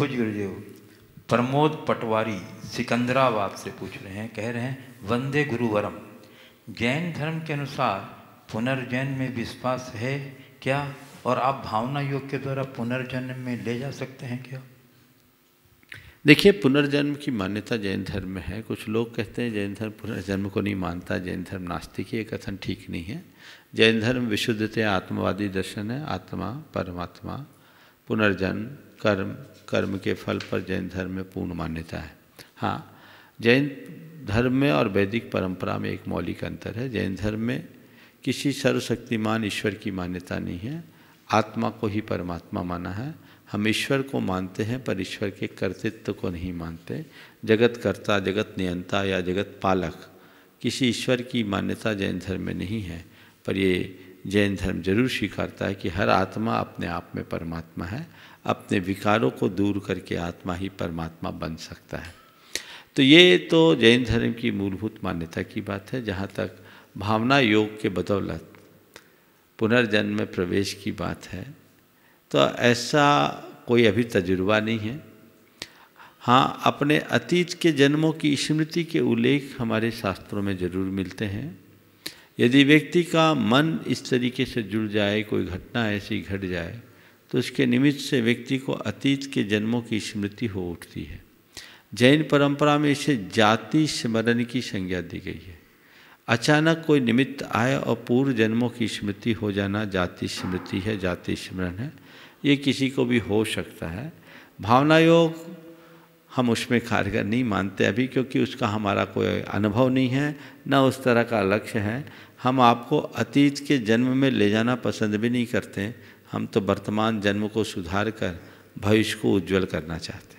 गुरुदेव प्रमोद पटवारी सिकंदराबाद से पूछ रहे हैं कह रहे हैं वंदे गुरुवरम जैन धर्म के अनुसार पुनर्जन्म में विश्वास है क्या और आप भावना योग के द्वारा पुनर्जन्म में ले जा सकते हैं क्या देखिए पुनर्जन्म की मान्यता जैन धर्म में है कुछ लोग कहते हैं जैन धर्म पुनर्जन्म को नहीं मानता जैन धर्म नास्तिक ये कथन ठीक नहीं है जैन धर्म विशुद्धतया आत्मवादी दर्शन है आत्मा परमात्मा पुनर्जन्म कर्म कर्म के फल पर जैन धर्म में पूर्ण मान्यता है हाँ जैन धर्म में और वैदिक परंपरा में एक मौलिक अंतर है जैन धर्म में किसी सर्वशक्तिमान ईश्वर की मान्यता नहीं है आत्मा को ही परमात्मा माना है हम ईश्वर को मानते हैं पर ईश्वर के कर्तृत्व को नहीं मानते जगत कर्ता जगत नियंता या जगत पालक किसी ईश्वर की मान्यता जैन धर्म में नहीं है पर ये जैन धर्म जरूर स्वीकारता है कि हर आत्मा अपने आप में परमात्मा है अपने विकारों को दूर करके आत्मा ही परमात्मा बन सकता है तो ये तो जैन धर्म की मूलभूत मान्यता की बात है जहाँ तक भावना योग के बदौलत पुनर्जन्म में प्रवेश की बात है तो ऐसा कोई अभी तजुर्बा नहीं है हाँ अपने अतीत के जन्मों की स्मृति के उल्लेख हमारे शास्त्रों में जरूर मिलते हैं यदि व्यक्ति का मन इस तरीके से जुड़ जाए कोई घटना ऐसी घट जाए तो उसके निमित्त से व्यक्ति को अतीत के जन्मों की स्मृति हो उठती है जैन परंपरा में इसे जाति स्मरण की संज्ञा दी गई है अचानक कोई निमित्त आए और पूर्व जन्मों की स्मृति हो जाना जाति स्मृति है जाति स्मरण है ये किसी को भी हो सकता है भावना योग हम उसमें कारगर नहीं मानते अभी क्योंकि उसका हमारा कोई अनुभव नहीं है ना उस तरह का लक्ष्य है हम आपको अतीत के जन्म में ले जाना पसंद भी नहीं करते हम तो वर्तमान जन्म को सुधार कर भविष्य को उज्जवल करना चाहते